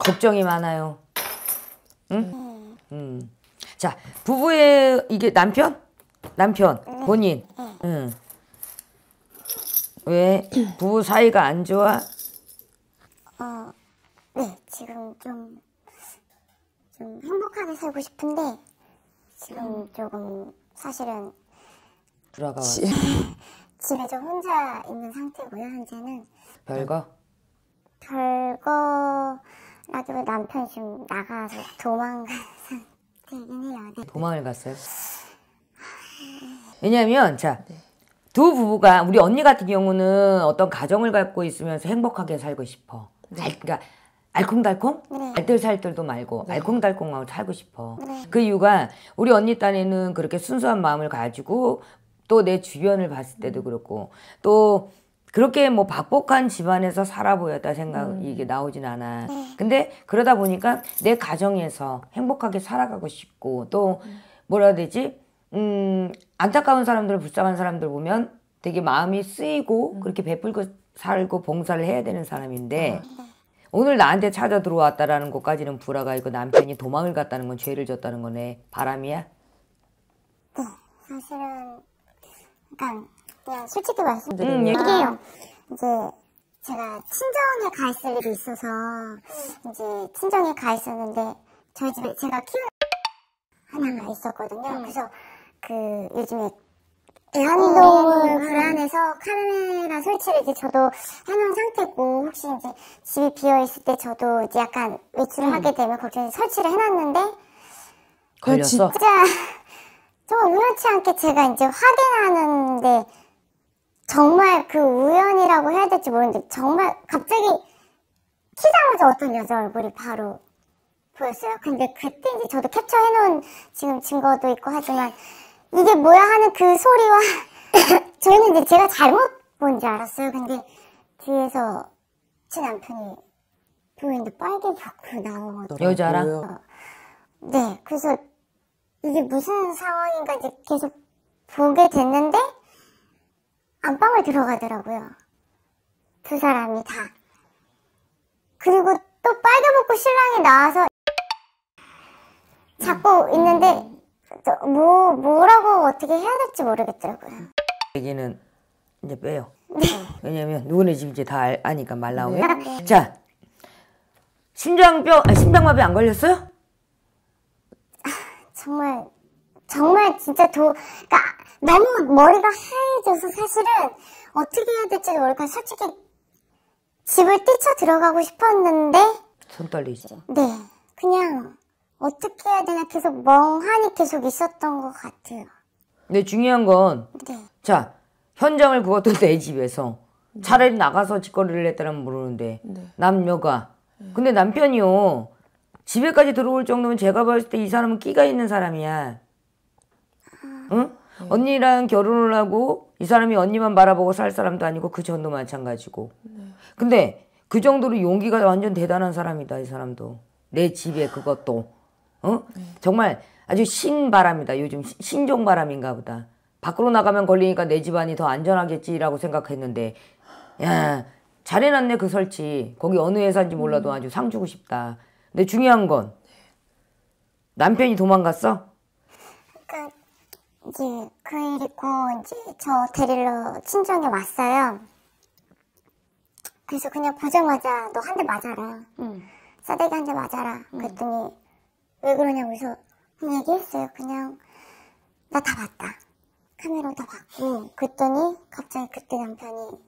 걱정이 많아요. 응? 음. 자, 부부의 이게 남편? 남편, 본인. 응. 왜 부부 사이가 안 좋아? 어, 네, 지금 좀, 좀 행복하게 살고 싶은데, 지금 음. 조금 사실은 돌아가 집에 좀 혼자 있는 상태고요, 현재는. 별거? 별거, 나중 남편이 지금 나가서 도망간 상태긴 해요. 네. 도망을 갔어요? 왜냐면, 자. 두 부부가 우리 언니 같은 경우는 어떤 가정을 갖고 있으면서 행복하게 살고 싶어. 네. 알, 그러니까 알콩달콩? 네. 알뜰살뜰도 말고 네. 알콩달콩하고 살고 싶어. 네. 그 이유가 우리 언니 딴에는 그렇게 순수한 마음을 가지고 또 내 주변을 봤을 때도 그렇고 또 그렇게 뭐 박복한 집안에서 살아 보였다 생각 음. 이게 나오진 않아. 네. 근데 그러다 보니까 내 가정에서 행복하게 살아가고 싶고 또 음. 뭐라 해야 되지? 음, 안타까운 사람들, 불쌍한 사람들 보면 되게 마음이 쓰이고 음. 그렇게 베풀고 살고 봉사를 해야 되는 사람인데 음. 오늘 나한테 찾아 들어왔다라는 것까지는 불화가 있고 남편이 도망을 갔다는 건 죄를 졌다는 거네 바람이야? 네 사실은 그러니까 솔직히 말씀드리면 음, 예. 이게요. 이제 제가 친정에 가 있을 일이 있어서 이제 친정에 가 있었는데 저희 집에 제가 키우는 하나가 있었거든요. 음. 그래서 그 요즘에 애완동물 아. 불안해서 카메라 설치를 이제 저도 해놓은 상태고 혹시 이제 집이 비어 있을 때 저도 이제 약간 외출을 음. 하게 되면 걱정이 설치를 해놨는데 걸렸어. 진짜 저말 우연치 않게 제가 이제 확인하는데 정말 그 우연이라고 해야 될지 모르는데 정말 갑자기 키자마자 어떤 여자 얼굴이 바로 보였어요. 근데 그때 이제 저도 캡처해놓은 지금 증거도 있고 하지만 이게 뭐야 하는 그 소리와 저희는 이제 제가 잘못 본 줄 알았어요. 근데 뒤에서 제 남편이 보이는데 빨개 벗고 나온 거죠. 여자랑? 네, 그래서 이게 무슨 상황인가 이제 계속 보게 됐는데 안방을 들어가더라고요. 두 사람이 다. 그리고 또 빨개벗고 신랑이 나와서 잡고 있는데 뭐 뭐라고 어떻게 해야 될지 모르겠더라고요. 얘기는 이제 빼요. 네. 왜냐면 누구네 집인지 다 아니까 말 나오게. 네. 자, 심장병, 아, 심장마비 안 걸렸어요? 아, 정말 정말 진짜 도 그러니까 너무 머리가 하얘져서 사실은 어떻게 해야 될지 모르니까 솔직히 집을 뛰쳐 들어가고 싶었는데 손 떨리죠? 네. 그냥 어떻게 해야 되나 계속 멍하니 계속 있었던 것 같아요. 근데 중요한 건 네. 자, 현장을 그것도 내 집에서 차라리 나가서 짓거리를 했다면 모르는데 네. 남녀가 근데 남편이요 집에까지 들어올 정도면 제가 봤을 때 이 사람은 끼가 있는 사람이야. 응? 음. 언니랑 결혼을 하고 이 사람이 언니만 바라보고 살 사람도 아니고 그 전도 마찬가지고. 네. 근데 그 정도로 용기가 완전 대단한 사람이다 이 사람도. 내 집에 그것도. 어? 네. 정말 아주 신바람이다. 요즘 신종바람인가 보다. 밖으로 나가면 걸리니까 내 집안이 더 안전하겠지라고 생각했는데 야 잘해놨네 그 설치. 거기 어느 회사인지 몰라도 음. 아주 상 주고 싶다. 근데 중요한 건 남편이 도망갔어? 이제 그 일 있고 이제 저 데리러 친정에 왔어요. 그래서 그냥 보자마자 너 한 대 맞아라. 응. 싸대기 한 대 맞아라. 그랬더니 왜그러냐고그래서 얘기했어요. 그냥 나 다 봤다. 카메라 다 봤고 그랬더니 갑자기 그때 남편이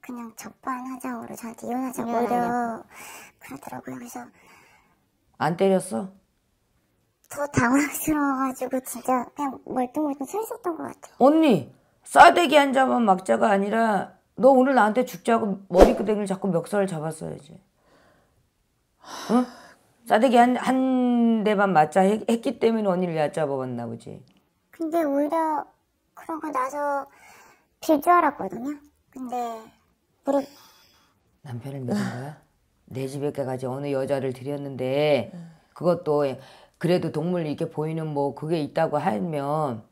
그냥 적반하장으로 저한테 이혼하자고 오 그러더라고요. 그래서 안 때렸어? 더 당황스러워가지고 진짜 그냥 멀뚱멀뚱 서 있었던 것 같아요. 언니 싸대기 한 자만 막자가 아니라 너 오늘 나한테 죽자고 머리끄댕이를 자꾸 멱살을 잡았어야지. 응? 싸대기 한, 한 대만 맞자 했, 기 때문에 언니를 얕잡아봤나 보지. 근데 오히려 그런거 나서 빌줄 알았거든요. 근데 우리 남편을 믿은 거야? 내 집에 까지 어느 여자를 들였는데 그것도 그래도 동물 이렇게 보이는 뭐 그게 있다고 하면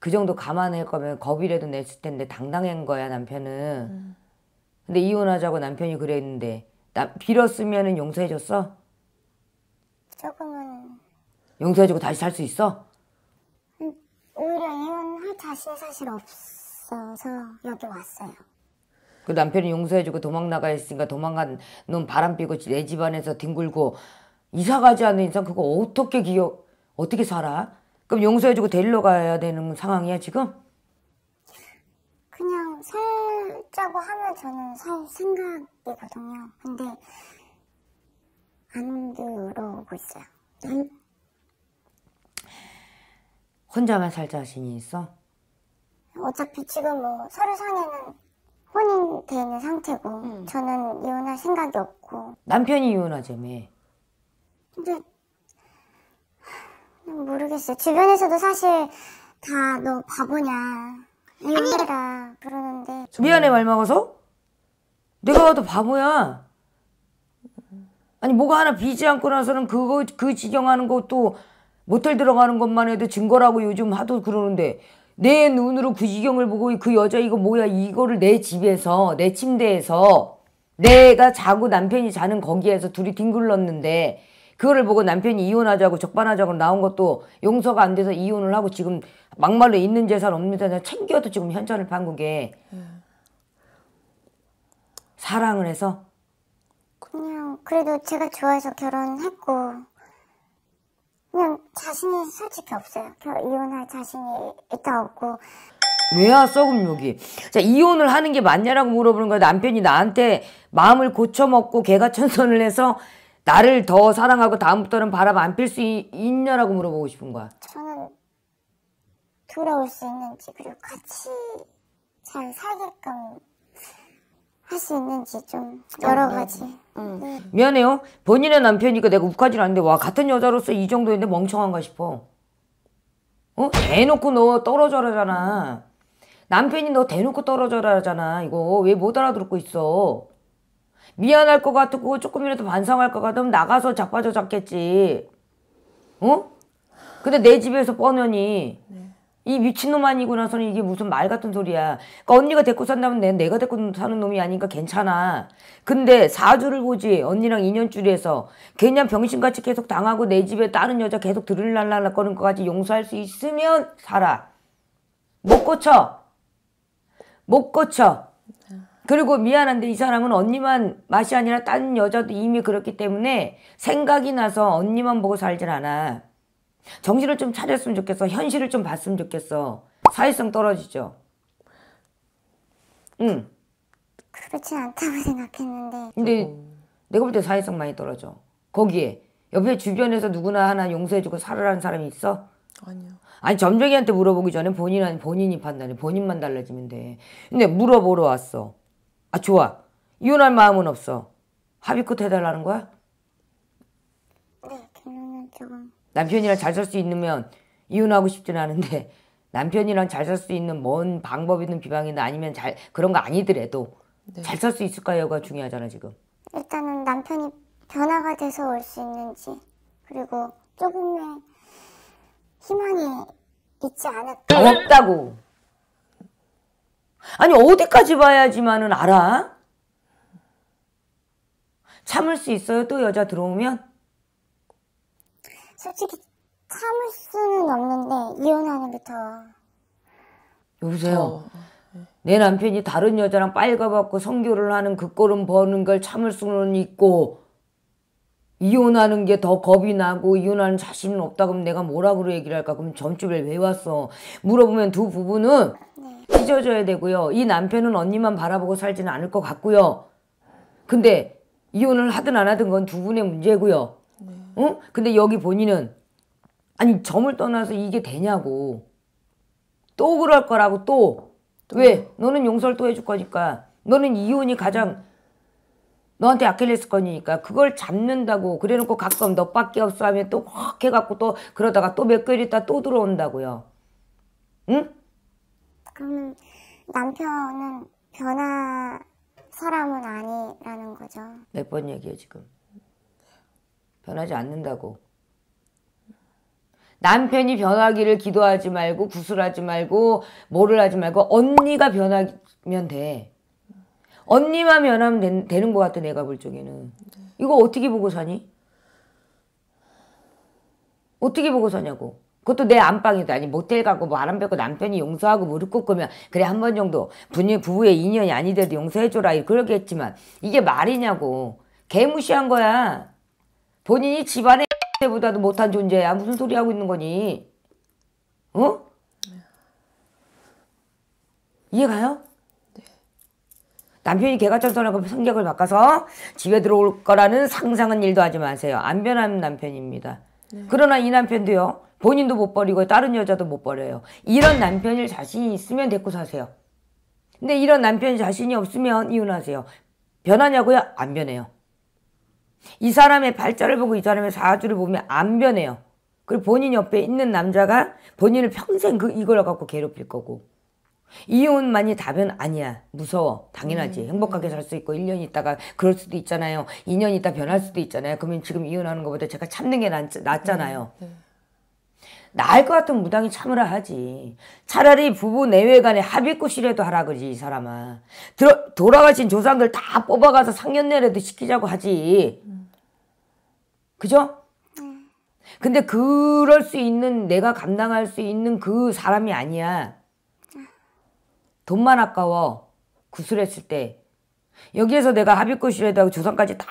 그 정도 감안할 거면 겁이라도 냈을 텐데 당당한 거야 남편은. 음. 근데 이혼하자고 남편이 그랬는데 나빌었으면 용서해줬어? 조금은. 용서해주고 다시 살 수 있어? 음, 오히려 이혼할 자신 사실 없어서 여기 왔어요. 그 남편이 용서해주고 도망 나가 있으니까 도망간 놈 바람 피고 내 집안에서 뒹굴고 이사 가지 않는 이상 그거 어떻게 기억 어떻게 살아? 그럼 용서해주고 데리러 가야 되는 상황이야 지금? 그냥 살자고 하면 저는 살 생각이거든요. 근데 안 들어오고 있어요. 난... 네? 혼자만 살 자신이 있어? 어차피 지금 뭐 서류 상에는 혼인되는 상태고 음. 저는 이혼할 생각이 없고 남편이 이혼하자며 근데 모르겠어요. 주변에서도 사실 다 너 바보냐 이래라 그러는데 미안해 말먹어서 내가 봐도 바보야. 아니 뭐가 하나 비지 않고 나서는 그거 그 지경하는 것도 모텔 들어가는 것만 해도 증거라고 요즘 하도 그러는데 내 눈으로 그 지경을 보고 그 여자 이거 뭐야 이거를 내 집에서 내 침대에서 내가 자고 남편이 자는 거기에서 둘이 뒹굴렀는데 그거를 보고 남편이 이혼하자고 적반하자고 나온 것도 용서가 안 돼서 이혼을 하고 지금 막말로 있는 재산 없는 재산 챙겨도 지금 현찰을 판건 게 사랑을 해서 그냥 그래도 제가 좋아해서 결혼했고 그냥 자신이 솔직히 없어요. 결, 이혼할 자신이 있다 없고 왜야썩그 욕이 자 이혼을 하는 게 맞냐라고 물어보는 거야 남편이 나한테 마음을 고쳐먹고 개가 천선을 해서 나를 더 사랑하고 다음부터는 바람 안 필 수 있냐라고 물어보고 싶은 거야. 저는 돌아올 수 있는지 그리고 같이 잘 살게끔 할 수 있는지 좀 여러 음, 음. 가지. 응. 음. 네. 미안해요. 본인의 남편이니까 내가 욱하진 않는데 와 같은 여자로서 이 정도인데 멍청한가 싶어. 어? 대놓고 너 떨어져라잖아. 남편이 너 대놓고 떨어져라잖아. 이거 왜 못 알아듣고 있어? 미안할 것 같고 조금이라도 반성할 것 같으면 나가서 자빠져 잡겠지 어? 근데 내 집에서 뻔하니 네. 이 미친놈 아니고 나서는 이게 무슨 말 같은 소리야. 그러니까 언니가 데리고 산다면 내, 내가 데리고 사는 놈이 아니니 괜찮아. 근데 사주를 보지 언니랑 인연줄에서 그냥 병신같이 계속 당하고 내 집에 다른 여자 계속 들을날랄라 거는 것까지 용서할 수 있으면 살아. 못 고쳐. 못 고쳐. 그리고 미안한데 이 사람은 언니만 맛이 아니라 딴 여자도 이미 그렇기 때문에 생각이 나서 언니만 보고 살질 않아. 정신을 좀 차렸으면 좋겠어. 현실을 좀 봤으면 좋겠어. 사회성 떨어지죠. 응. 그렇진 않다고 생각했는데. 근데 내가 볼 때 사회성 많이 떨어져. 거기에 옆에 주변에서 누구나 하나 용서해주고 살으라는 사람이 있어? 아니요. 아니 점쟁이한테 물어보기 전에 본인 은 본인이 판단해. 본인만 달라지면 돼. 근데 물어보러 왔어. 아 좋아. 이혼할 마음은 없어. 합의 끝 해달라는 거야? 네, 그러면 조금. 남편이랑 잘 살 수 있으면 이혼하고 싶진 않은데 남편이랑 잘 살 수 있는 뭔 방법 있는 비방이나 아니면 잘 그런 거 아니더라도 네. 잘살 수 있을까요가 중요하잖아 지금. 일단은 남편이 변화가 돼서 올 수 있는지 그리고 조금의 희망이 있지 않을까. 없다고. 아니 어디까지 봐야지만은 알아? 참을 수 있어요? 또 여자 들어오면? 솔직히 참을 수는 없는데 이혼하는 게 더. 여보세요. 내 남편이 다른 여자랑 빨가벗고 성교를 하는 그 꼴은 버는 걸 참을 수는 있고 이혼하는 게 더 겁이 나고 이혼하는 자신은 없다 그면 내가 뭐라 그러 얘기를 할까 그럼 점집을 왜 왔어 물어보면 두 부부는 네. 찢어져야 되고요. 이 남편은 언니만 바라보고 살지는 않을 것 같고요. 근데 이혼을 하든 안 하든 건 두 분의 문제고요. 네. 응? 근데 여기 본인은 아니 점을 떠나서 이게 되냐고 또 그럴 거라고 또. 또. 왜? 너는 용서를 또 해줄 거니까. 너는 이혼이 가장 너한테 아킬레스 건이니까 그걸 잡는다고 그래 놓고 가끔 너밖에 없어 하면 또 확 해갖고 또 그러다가 또 몇 개월 있다 또 들어온다고요. 응? 그러면 남편은 변화 사람은 아니라는 거죠. 몇 번 얘기해 지금. 변하지 않는다고. 남편이 변하기를 기도하지 말고 구슬하지 말고 뭐를 하지 말고 언니가 변하면 돼. 언니만 변하면 된, 되는 것 같아 내가 볼 적에는. 이거 어떻게 보고 사니? 어떻게 보고 사냐고. 그것도 내 안방이도 아니 모텔 가고 뭐 아람 고 남편이 용서하고 무릎 꿇으면 그래 한 번 정도 부녀, 부부의 인연이 아니더라도 용서해줘라 그러겠지만 이게 말이냐고 개무시한 거야 본인이 집안의 때보다도 못한 존재야 무슨 소리 하고 있는 거니 어? 네. 이해가요? 네. 남편이 개가천선하고 성격을 바꿔서 집에 들어올 거라는 상상은 일도 하지 마세요. 안변하 남편입니다. 네. 그러나 이 남편도요. 본인도 못 버리고 다른 여자도 못 버려요. 이런 남편일 자신이 있으면 데리고 사세요. 근데 이런 남편 자신이 없으면 이혼하세요. 변하냐고요? 안 변해요. 이 사람의 발자를 보고 이 사람의 사주를 보면 안 변해요. 그리고 본인 옆에 있는 남자가 본인을 평생 그 이걸 갖고 괴롭힐 거고. 이혼만이 답은 아니야. 무서워. 당연하지. 음. 행복하게 살 수 있고 1년 있다가 그럴 수도 있잖아요. 2년 있다 변할 수도 있잖아요. 그러면 지금 이혼하는 것보다 제가 참는 게 낫, 잖아요 음. 네. 네. 나을 것 같으면 무당이 참으라 하지. 차라리 부부 내외 간에 합의꽃이라도 하라 그러지 이 사람아. 들어, 돌아가신 조상들 다 뽑아가서 상견례라도 시키자고 하지. 그죠? 근데 그럴 수 있는 내가 감당할 수 있는 그 사람이 아니야. 돈만 아까워. 구슬했을 때. 여기에서 내가 합의꽃이라도 하고 조상까지 다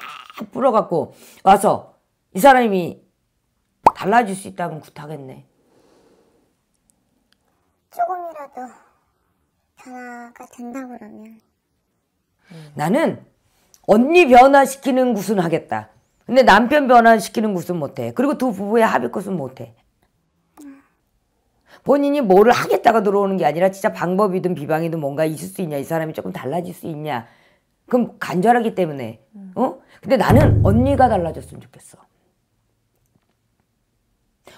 불어갖고 와서 이 사람이 달라질 수 있다면 굿하겠네. 뭐라도 변화가 된다 그러면 나는 언니 변화시키는 구순 하겠다. 근데 남편 변화시키는 구순 못해. 그리고 두 부부의 합의꽃은 못해. 본인이 뭐를 하겠다가 들어오는 게 아니라 진짜 방법이든 비방이든 뭔가 있을 수 있냐 이 사람이 조금 달라질 수 있냐 그럼 간절하기 때문에 어 근데 나는 언니가 달라졌으면 좋겠어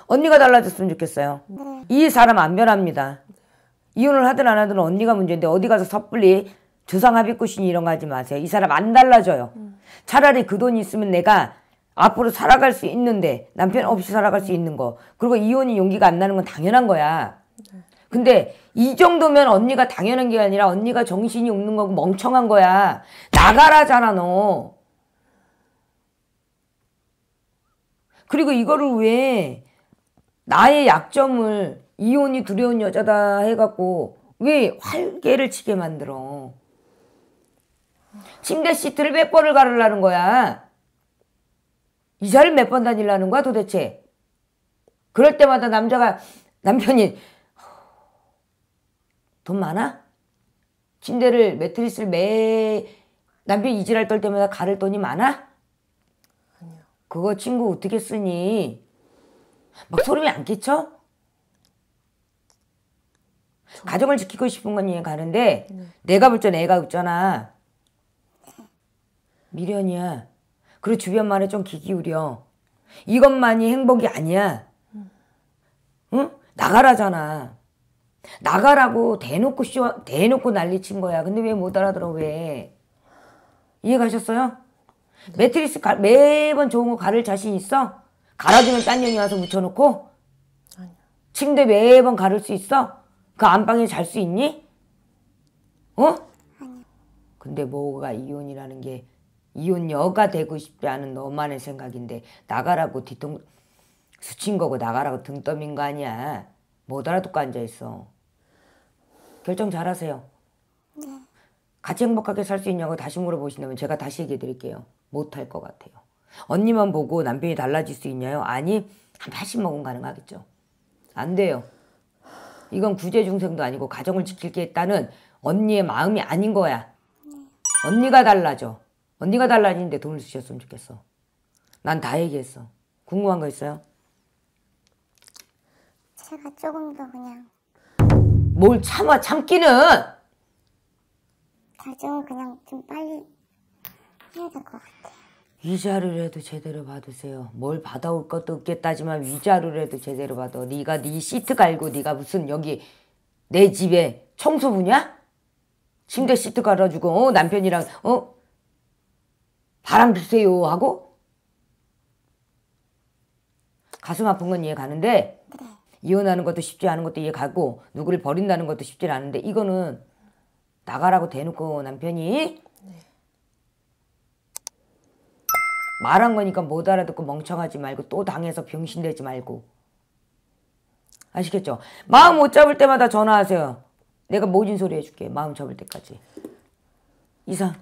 언니가 달라졌으면 좋겠어요 네. 이 사람 안 변합니다 이혼을 하든 안 하든 언니가 문제인데 어디 가서 섣불리 조상합의꽃신 이런 거 하지 마세요. 이 사람 안 달라져요. 음. 차라리 그 돈이 있으면 내가 앞으로 살아갈 수 있는데 남편 없이 살아갈 수 있는 거. 그리고 이혼이 용기가 안 나는 건 당연한 거야. 네. 근데 이 정도면 언니가 당연한 게 아니라 언니가 정신이 없는 거고 멍청한 거야. 나가라잖아 너. 그리고 이거를 왜 나의 약점을 이혼이 두려운 여자다 해갖고 왜 활개를 치게 만들어. 침대 시트를 몇 번을 가르라는 거야. 이사를 몇 번 다닐라는 거야 도대체. 그럴 때마다 남자가 남편이 돈 많아? 침대를 매트리스를 매 남편이 이지랄 떨 때마다 가를 돈이 많아? 아니요. 그거 친구 어떻게 쓰니? 막 소름이 안 끼쳐? 저... 가정을 지키고 싶은 건 이해 가는데 네. 내가 볼때 애가 있잖아. 미련이야. 그리고 주변 말에 좀귀 기울여. 이것만이 행복이 아니야. 음. 응? 나가라잖아. 나가라고 대놓고 쇼, 대놓고 난리 친 거야. 근데 왜 못 알아들어, 왜? 이해가셨어요? 네. 매트리스 가, 매번 좋은 거 가를 자신 있어? 갈아주면 딴 년이 와서 묻혀놓고? 아니요. 침대 매번 가를 수 있어? 그 안방에 잘 수 있니? 어? 근데 뭐가 이혼이라는 게 이혼녀가 되고 싶지 않은 너만의 생각인데 나가라고 뒤통 스친 거고 나가라고 등 떠민 거 아니야. 못 알아듣고 앉아있어. 결정 잘하세요. 네. 같이 행복하게 살 수 있냐고 다시 물어보신다면 제가 다시 얘기해 드릴게요. 못할 것 같아요. 언니만 보고 남편이 달라질 수 있냐요? 아니 한 80먹은 가능하겠죠. 안 돼요. 이건 구제중생도 아니고 가정을 지킬겠다는 언니의 마음이 아닌 거야. 언니가 달라져. 언니가 달라지는데 돈을 주셨으면 좋겠어. 난 다 얘기했어. 궁금한 거 있어요? 제가 조금 더 그냥 뭘 참아 참기는 가정을 그냥 좀 빨리 해야 될 것 같아요. 위자료라도 제대로 받으세요. 뭘 받아올 것도 없겠다지만 위자료라도 제대로 받아. 네가 네 시트 갈고 네가 무슨 여기 내 집에 청소부냐? 침대 시트 갈아주고 어, 남편이랑 어 바람 주세요 하고 가슴 아픈 건 이해가는데 이혼하는 것도 쉽지 않은 것도 이해가고 누구를 버린다는 것도 쉽지 않은데 이거는 나가라고 대놓고 남편이 말한 거니까 못 알아듣고 멍청하지 말고 또 당해서 병신되지 말고. 아시겠죠? 마음 못 잡을 때마다 전화하세요. 내가 모진 소리 해줄게. 마음 잡을 때까지. 이상.